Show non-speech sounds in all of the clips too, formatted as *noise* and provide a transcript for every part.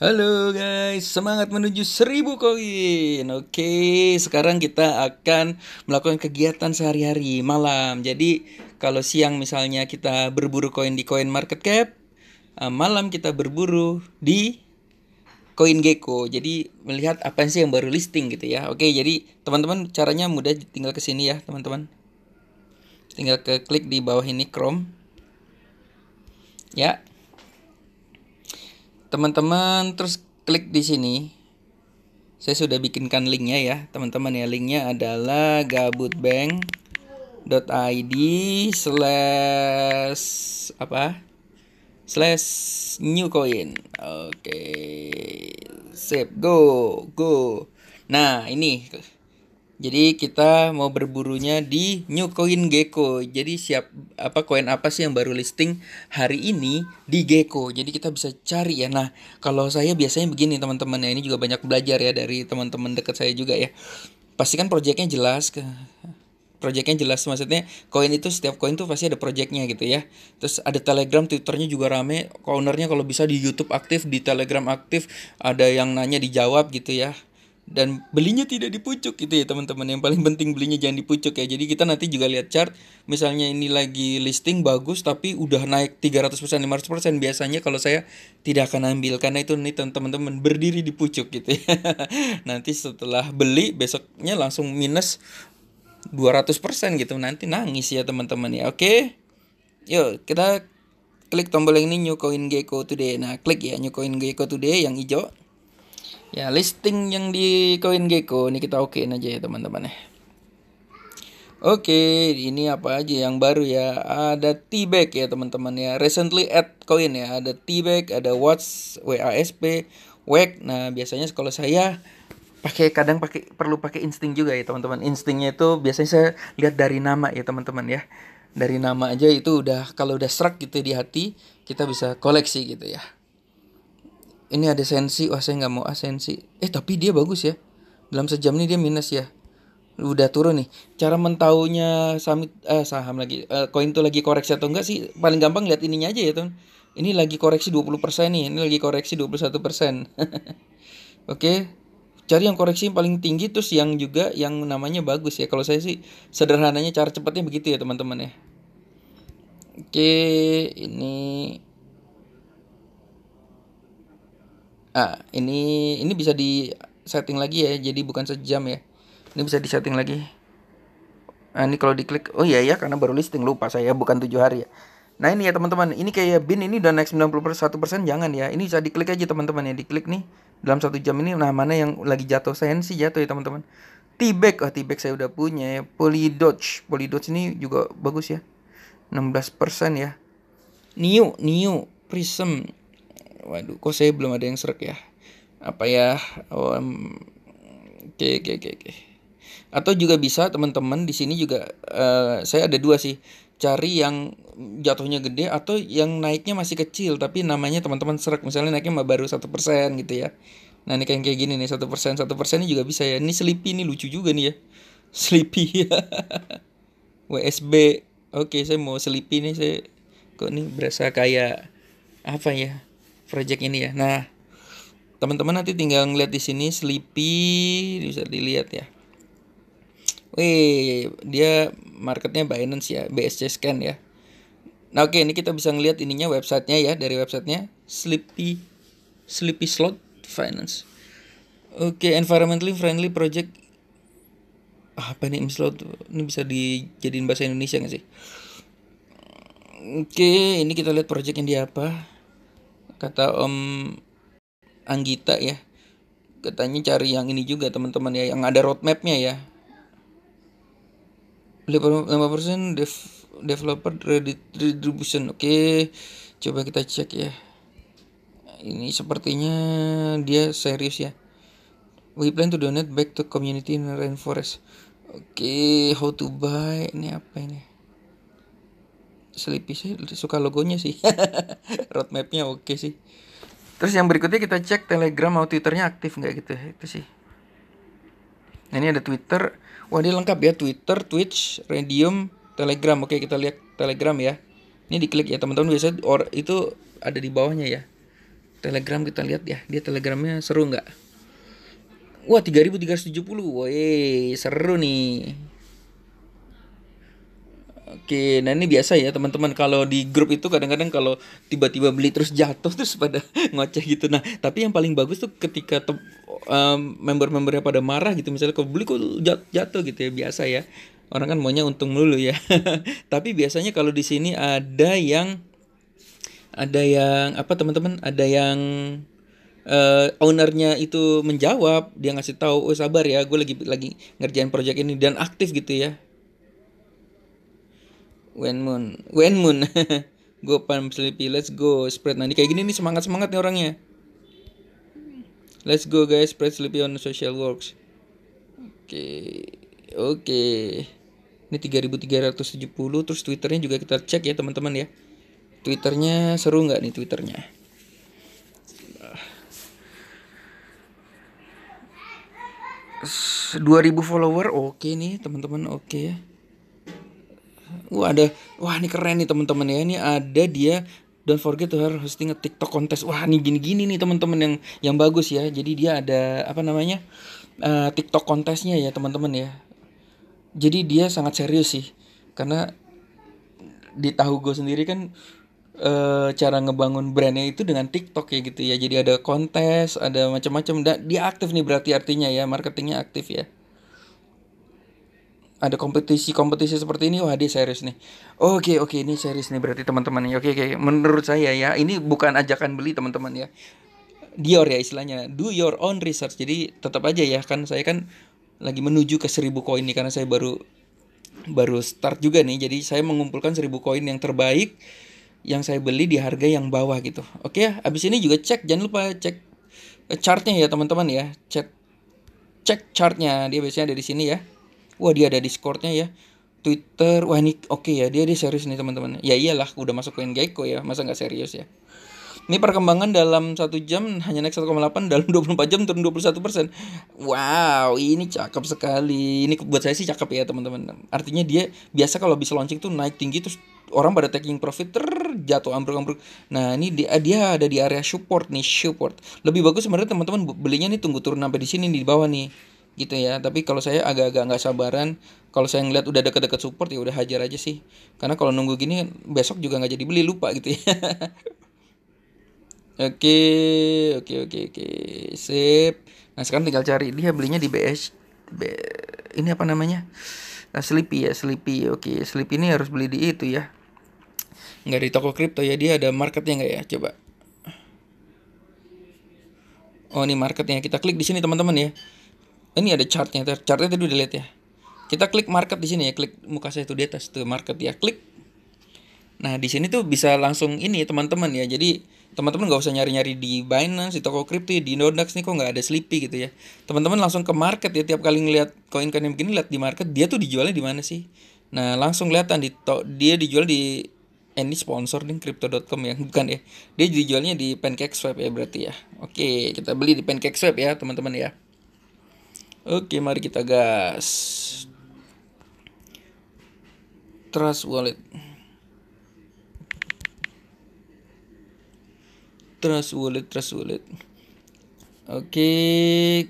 Halo guys, semangat menuju seribu koin. Oke, sekarang kita akan melakukan kegiatan sehari-hari malam. Jadi, kalau siang misalnya kita berburu koin di Coin Market Cap, eh, malam kita berburu di koin Gecko. Jadi, melihat apa sih yang baru listing gitu ya. Oke, jadi teman-teman caranya mudah tinggal ke sini ya, teman-teman. Tinggal ke klik di bawah ini Chrome. Ya, teman-teman terus klik di sini saya sudah bikinkan linknya ya teman-teman ya linknya adalah gabutbank.id slash apa slash new coin oke okay. sip go go nah ini jadi kita mau berburunya di New Coin Gecko. Jadi siap apa koin apa sih yang baru listing hari ini di Gecko. Jadi kita bisa cari ya. Nah, kalau saya biasanya begini teman-teman ya, ini juga banyak belajar ya dari teman-teman dekat saya juga ya. Pastikan proyeknya jelas ke proyeknya jelas maksudnya koin itu setiap koin tuh pasti ada proyeknya gitu ya terus ada telegram twitternya juga rame ownernya kalau bisa di YouTube aktif di telegram aktif ada yang nanya dijawab gitu ya dan belinya tidak dipucuk gitu ya teman-teman yang paling penting belinya jangan di ya jadi kita nanti juga lihat chart misalnya ini lagi listing bagus tapi udah naik 300% 500% biasanya kalau saya tidak akan ambil karena itu nih teman-teman berdiri di pucuk gitu ya *laughs* nanti setelah beli besoknya langsung minus 200% gitu nanti nangis ya teman-teman ya oke yuk kita klik tombol yang ini new coin gecko today nah klik ya new coin gecko today yang hijau ya listing yang di CoinGecko ini kita okein aja ya teman-teman ya Oke, ini apa aja yang baru ya? Ada T-Bag ya teman-teman ya. Recently add coin ya. Ada T-Bag, ada Watch WASP, Wake. Nah, biasanya kalau saya pakai kadang pakai perlu pakai insting juga ya teman-teman. Instingnya itu biasanya saya lihat dari nama ya teman-teman ya. Dari nama aja itu udah kalau udah serak gitu di hati, kita bisa koleksi gitu ya ini ada sensi wah saya nggak mau asensi eh tapi dia bagus ya dalam sejam ini dia minus ya udah turun nih cara mentaunya saham eh, saham lagi eh, koin tuh lagi koreksi atau enggak sih paling gampang lihat ininya aja ya teman ini lagi koreksi 20% nih ini lagi koreksi 21% *laughs* oke cari yang koreksi yang paling tinggi terus yang juga yang namanya bagus ya kalau saya sih sederhananya cara cepatnya begitu ya teman-teman ya oke ini ah ini ini bisa di setting lagi ya jadi bukan sejam ya ini bisa di setting lagi nah, ini kalau diklik oh iya ya karena baru listing lupa saya bukan tujuh hari ya nah ini ya teman-teman ini kayak bin ini udah naik 91% jangan ya ini bisa diklik aja teman-teman ya diklik nih dalam satu jam ini nah mana yang lagi jatuh saya sih jatuh ya teman-teman T-Bag oh T-Bag saya udah punya ya poly dodge ini juga bagus ya 16% ya New New Prism Waduh, kok saya belum ada yang serak ya? Apa ya? Oh, um, oke, oke, oke, okay. Atau juga bisa teman-teman di sini juga uh, saya ada dua sih. Cari yang jatuhnya gede atau yang naiknya masih kecil tapi namanya teman-teman serak. Misalnya naiknya baru satu persen gitu ya. Nah ini kayak gini nih satu persen satu persen juga bisa ya. Ini sleepy ini lucu juga nih ya. *laughs* Sleepy ya. *laughs* WSB. Oke saya mau sleepy nih saya kok nih berasa kayak apa ya? project ini ya. Nah, teman-teman nanti tinggal ngeliat di sini Sleepy bisa dilihat ya. Wih, dia marketnya Binance ya, BSC Scan ya. Nah oke, ini kita bisa ngeliat ininya websitenya ya dari websitenya Sleepy Sleepy Slot Finance. Oke, environmentally friendly project apa nih slot ini bisa dijadiin bahasa Indonesia nggak sih? Oke, ini kita lihat project yang di apa kata Om Anggita ya katanya cari yang ini juga teman-teman ya yang ada roadmapnya ya 5% dev, developer redistribution oke okay. coba kita cek ya ini sepertinya dia serius ya we plan to donate back to community in rainforest oke okay, how to buy ini apa ini Sleepy sih suka logonya sih. *laughs* Roadmapnya oke okay sih. Terus yang berikutnya kita cek Telegram atau Twitternya aktif nggak gitu ya? itu sih. Nah, ini ada Twitter. Wah dia lengkap ya Twitter, Twitch, Radium, Telegram. Oke kita lihat Telegram ya. Ini diklik ya teman-teman biasanya or itu ada di bawahnya ya. Telegram kita lihat ya. Dia Telegramnya seru nggak? Wah 3370. Woi seru nih. Oke, nah ini biasa ya teman-teman kalau di grup itu kadang-kadang kalau tiba-tiba beli terus jatuh *laughs* terus pada ngoceh gitu. Nah, tapi yang paling bagus tuh ketika um, member-membernya pada marah gitu misalnya kok beli kok jat- jatuh gitu ya biasa ya. Orang kan maunya untung melulu ya. *laughs* tapi biasanya kalau di sini ada yang ada yang apa teman-teman? Ada yang uh, ownernya itu menjawab, dia ngasih tahu, "Oh, sabar ya, gue lagi lagi ngerjain proyek ini" dan aktif gitu ya When Moon. When Moon. go *laughs* pan Sleepy. Let's go. Spread. nanti kayak gini nih semangat-semangat nih orangnya. Let's go guys. Spread Sleepy on social works. Oke. Okay. Oke. Okay. Ini 3370 terus Twitternya juga kita cek ya teman-teman ya. Twitternya seru nggak nih Twitternya? Dua ribu follower oke okay nih teman-teman oke okay ya Wah ada, wah ini keren nih teman-teman ya. Ini ada dia don't forget to her hosting a TikTok kontes. Wah ini gini-gini nih teman-teman yang yang bagus ya. Jadi dia ada apa namanya uh, TikTok kontesnya ya teman-teman ya. Jadi dia sangat serius sih karena di tahu gue sendiri kan e, cara ngebangun brandnya itu dengan TikTok ya gitu ya. Jadi ada kontes, ada macam-macam. Dia aktif nih berarti artinya ya marketingnya aktif ya ada kompetisi-kompetisi seperti ini wah dia serius nih oke okay, oke okay, ini serius nih berarti teman-teman oke okay, oke okay. menurut saya ya ini bukan ajakan beli teman-teman ya Dior ya istilahnya do your own research jadi tetap aja ya kan saya kan lagi menuju ke seribu koin nih karena saya baru baru start juga nih jadi saya mengumpulkan seribu koin yang terbaik yang saya beli di harga yang bawah gitu oke okay, ya abis ini juga cek jangan lupa cek eh, chartnya ya teman-teman ya cek cek chartnya dia biasanya ada di sini ya wah dia ada Discordnya ya Twitter wah ini oke okay ya dia dia serius nih teman-teman ya iyalah udah masuk koin Gecko ya masa nggak serius ya ini perkembangan dalam satu jam hanya naik 1,8 dalam 24 jam turun 21 persen. Wow, ini cakep sekali. Ini buat saya sih cakep ya teman-teman. Artinya dia biasa kalau bisa launching tuh naik tinggi terus orang pada taking profit terjatuh ambruk-ambruk. Nah ini dia, eh, dia ada di area support nih support. Lebih bagus sebenarnya teman-teman belinya nih tunggu turun sampai di sini di bawah nih gitu ya tapi kalau saya agak-agak nggak sabaran kalau saya ngeliat udah deket-deket support ya udah hajar aja sih karena kalau nunggu gini besok juga nggak jadi beli lupa gitu ya *laughs* oke oke oke oke sip nah sekarang tinggal cari dia belinya di BS B, ini apa namanya nah, Sleepy ya Sleepy oke Sleepy ini harus beli di itu ya nggak di toko kripto ya dia ada marketnya nggak ya coba Oh ini marketnya kita klik di sini teman-teman ya ini ada chartnya chartnya tadi udah lihat ya kita klik market di sini ya klik muka saya itu di atas tuh market ya klik nah di sini tuh bisa langsung ini teman-teman ya jadi teman-teman nggak usah nyari-nyari di Binance di toko kripto ya, di Indodax nih kok nggak ada Sleepy gitu ya teman-teman langsung ke market ya tiap kali ngeliat koin koin yang begini lihat di market dia tuh dijualnya di mana sih nah langsung kelihatan di to dia dijual di eh, ini sponsor nih crypto.com yang *laughs* bukan ya dia dijualnya di Pancake Swap ya berarti ya oke kita beli di Pancake Swap ya teman-teman ya Oke, mari kita gas. Trust Wallet. Trust Wallet, Trust Wallet. Oke,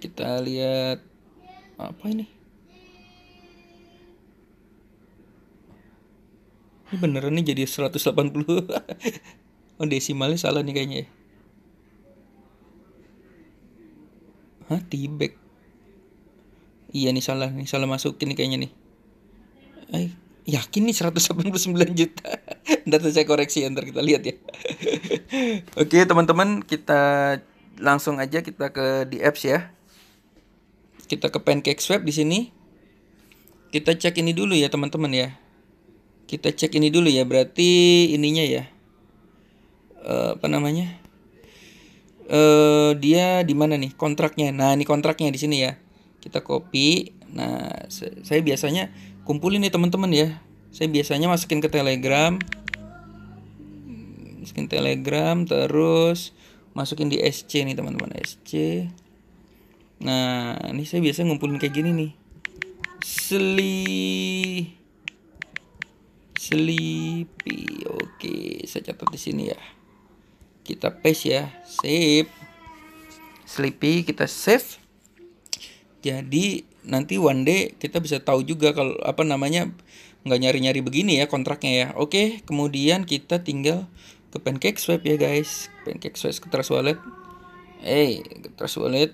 kita lihat apa ini? Ini beneran nih jadi 180. *laughs* oh, desimalnya salah nih kayaknya. Ya. Hah, T-back. Iya nih salah nih, salah masukin nih kayaknya nih. Ay, eh, yakin nih 189 juta. Nanti *laughs* saya koreksi ya, ntar kita lihat ya. *laughs* Oke, teman-teman, kita langsung aja kita ke di apps ya. Kita ke Pancake Swap di sini. Kita cek ini dulu ya, teman-teman ya. Kita cek ini dulu ya, berarti ininya ya. Uh, apa namanya? Uh, dia di mana nih kontraknya? Nah, ini kontraknya di sini ya kita copy nah saya biasanya kumpulin nih teman-teman ya saya biasanya masukin ke telegram masukin telegram terus masukin di SC nih teman-teman SC nah ini saya biasa ngumpulin kayak gini nih Sli sleepy oke saya catat di sini ya kita paste ya save sleepy kita save jadi nanti one day kita bisa tahu juga kalau apa namanya nggak nyari-nyari begini ya kontraknya ya. Oke, kemudian kita tinggal ke Pancake Swap ya guys. Pancake Swap ke Trust Wallet. Eh, hey, Trust Wallet.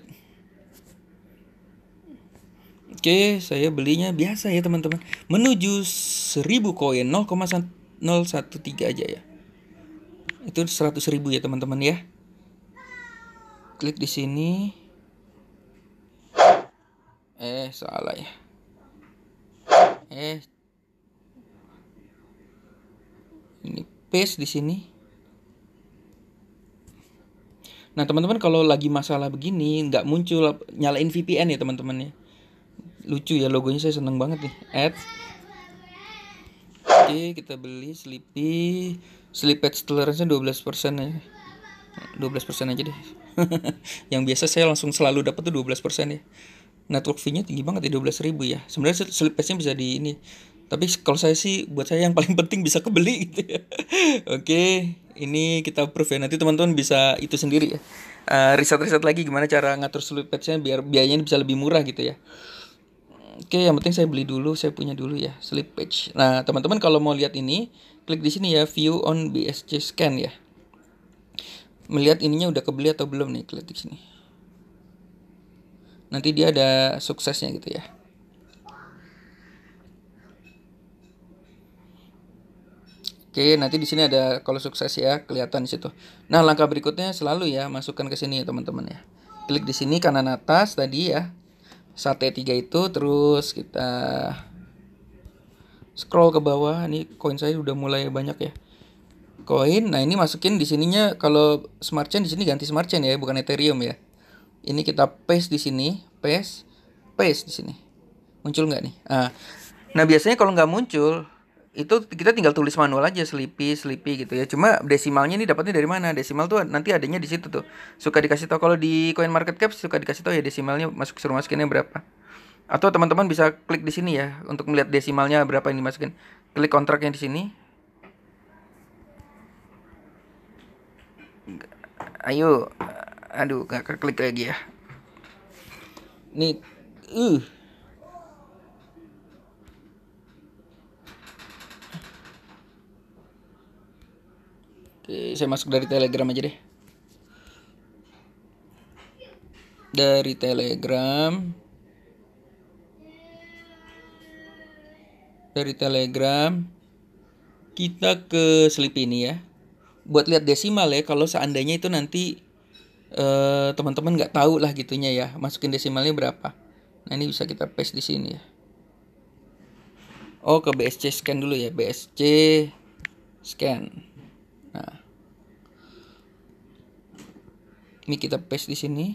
Oke, saya belinya biasa ya teman-teman. Menuju 1000 koin 0,013 aja ya. Itu 100.000 ya teman-teman ya. Klik di sini eh salah ya eh ini paste di sini nah teman-teman kalau lagi masalah begini nggak muncul nyalain VPN ya teman-teman ya lucu ya logonya saya seneng banget nih ads oke kita beli sleepy sleep patch tolerance nya 12% ya 12% aja deh *laughs* yang biasa saya langsung selalu dapat tuh 12% ya network fee-nya tinggi banget ya 12 ribu ya sebenarnya slip page-nya bisa di ini tapi kalau saya sih buat saya yang *laughs* paling penting bisa kebeli gitu ya *laughs* oke ini kita proof ya nanti teman-teman bisa itu sendiri ya uh, riset-riset lagi gimana cara ngatur slip page-nya biar biayanya bisa lebih murah gitu ya Oke, yang penting saya beli dulu, saya punya dulu ya, slip page. Nah, teman-teman kalau mau lihat ini, klik di sini ya, view on BSC scan ya. Melihat ininya udah kebeli atau belum nih, klik di sini nanti dia ada suksesnya gitu ya Oke, nanti di sini ada kalau sukses ya kelihatan di situ. Nah, langkah berikutnya selalu ya masukkan ke sini ya teman-teman ya. Klik di sini kanan atas tadi ya. Sate 3 itu terus kita scroll ke bawah. Ini koin saya udah mulai banyak ya. Koin. Nah, ini masukin di sininya kalau smart chain di sini ganti smart chain ya, bukan Ethereum ya ini kita paste di sini, paste, paste di sini. Muncul nggak nih? Ah. Nah, biasanya kalau nggak muncul, itu kita tinggal tulis manual aja selipi, selipi gitu ya cuma desimalnya ini dapatnya dari mana desimal tuh nanti adanya di situ tuh suka dikasih tau kalau di coin market cap suka dikasih tau ya desimalnya masuk suruh masukinnya berapa atau teman-teman bisa klik di sini ya untuk melihat desimalnya berapa yang dimasukin klik kontraknya di sini ayo aduh gak keklik lagi ya nih uh Oke, saya masuk dari Telegram aja deh. Dari Telegram. Dari Telegram kita ke Slip ini ya. Buat lihat desimal ya kalau seandainya itu nanti eh, teman-teman nggak tahu lah gitunya ya masukin desimalnya berapa nah ini bisa kita paste di sini ya oh ke BSC scan dulu ya BSC scan nah ini kita paste di sini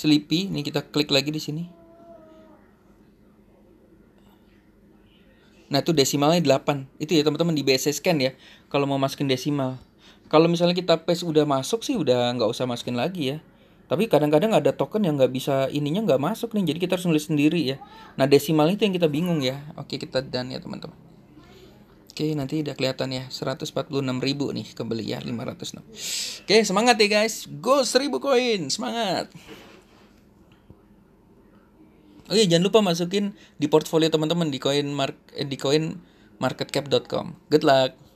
Sleepy, ini kita klik lagi di sini. Nah itu desimalnya 8 Itu ya teman-teman di BSC scan ya Kalau mau masukin desimal Kalau misalnya kita paste udah masuk sih udah nggak usah masukin lagi ya tapi kadang-kadang ada token yang nggak bisa ininya nggak masuk nih jadi kita harus nulis sendiri ya nah desimal itu yang kita bingung ya oke kita dan ya teman-teman oke nanti udah kelihatan ya 146 ribu nih kebeli ya 506 oke semangat ya guys go 1000 koin semangat Oh iya jangan lupa masukin di portfolio teman-teman di coin mark eh, di marketcap.com. Good luck.